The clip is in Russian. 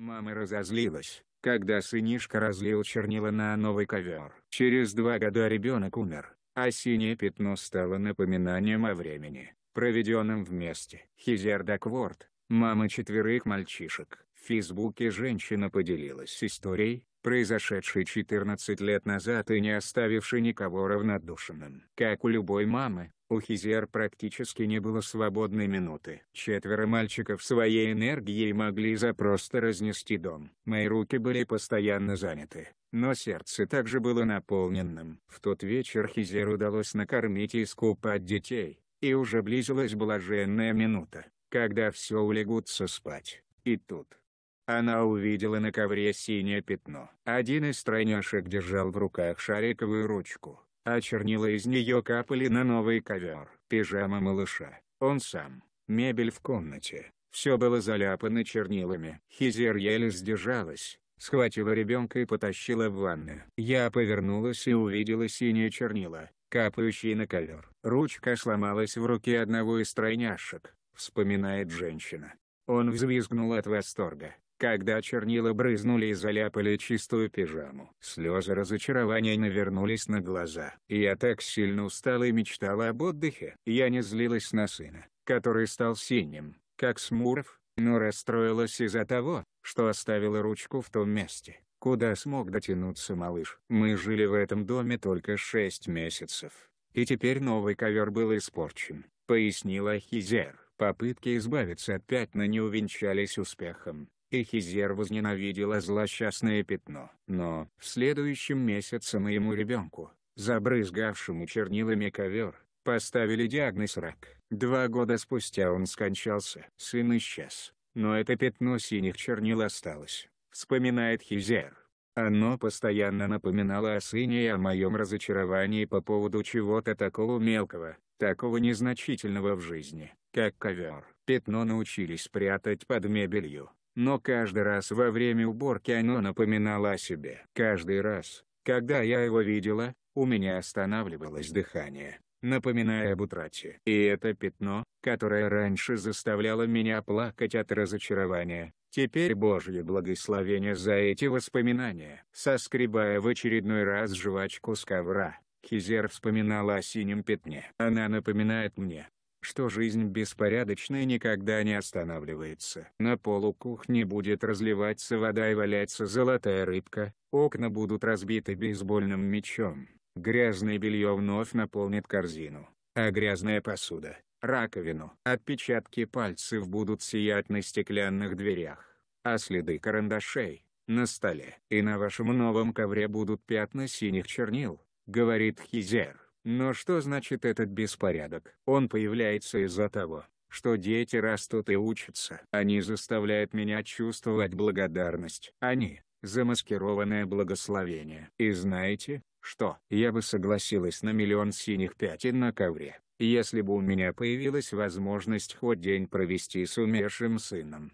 Мама разозлилась, когда сынишка разлил чернила на новый ковер. Через два года ребенок умер, а синее пятно стало напоминанием о времени, проведенном вместе. Хизер Дакворд, мама четверых мальчишек. В Фейсбуке женщина поделилась историей, произошедшей 14 лет назад и не оставившей никого равнодушным. Как у любой мамы, у Хизер практически не было свободной минуты. Четверо мальчиков своей энергией могли запросто разнести дом. Мои руки были постоянно заняты, но сердце также было наполненным. В тот вечер Хизер удалось накормить и искупать детей, и уже близилась блаженная минута, когда все улегутся спать. И тут... Она увидела на ковре синее пятно. Один из тройняшек держал в руках шариковую ручку а чернила из нее капали на новый ковер. Пижама малыша, он сам, мебель в комнате, все было заляпано чернилами. Хизер еле сдержалась, схватила ребенка и потащила в ванну. Я повернулась и увидела синие чернила, капающие на ковер. Ручка сломалась в руке одного из тройняшек, вспоминает женщина. Он взвизгнул от восторга. Когда чернила брызнули и заляпали чистую пижаму, слезы разочарования навернулись на глаза. Я так сильно устала и мечтала об отдыхе. Я не злилась на сына, который стал синим, как Смуров, но расстроилась из-за того, что оставила ручку в том месте, куда смог дотянуться малыш. Мы жили в этом доме только шесть месяцев, и теперь новый ковер был испорчен, пояснила Хизер. Попытки избавиться от пятна не увенчались успехом. Эхизер возненавидела злосчастное пятно. Но в следующем месяце моему ребенку, забрызгавшему чернилами ковер, поставили диагноз рак. Два года спустя он скончался. Сын исчез, но это пятно синих чернил осталось, вспоминает Хизер. Оно постоянно напоминало о сыне и о моем разочаровании по поводу чего-то такого мелкого, такого незначительного в жизни, как ковер. Пятно научились прятать под мебелью, но каждый раз во время уборки оно напоминало о себе. Каждый раз, когда я его видела, у меня останавливалось дыхание, напоминая об утрате. И это пятно, которое раньше заставляло меня плакать от разочарования, Теперь Божье благословение за эти воспоминания. Соскребая в очередной раз жвачку с ковра, Хизер вспоминала о синем пятне. Она напоминает мне, что жизнь беспорядочная никогда не останавливается. На полу кухни будет разливаться вода и валяться золотая рыбка, окна будут разбиты бейсбольным мячом, грязное белье вновь наполнит корзину, а грязная посуда — раковину. Отпечатки пальцев будут сиять на стеклянных дверях, а следы карандашей — на столе. И на вашем новом ковре будут пятна синих чернил, говорит Хизер. Но что значит этот беспорядок? Он появляется из-за того, что дети растут и учатся. Они заставляют меня чувствовать благодарность. Они – замаскированное благословение. И знаете, что? Я бы согласилась на миллион синих пятен на ковре, если бы у меня появилась возможность хоть день провести с умершим сыном.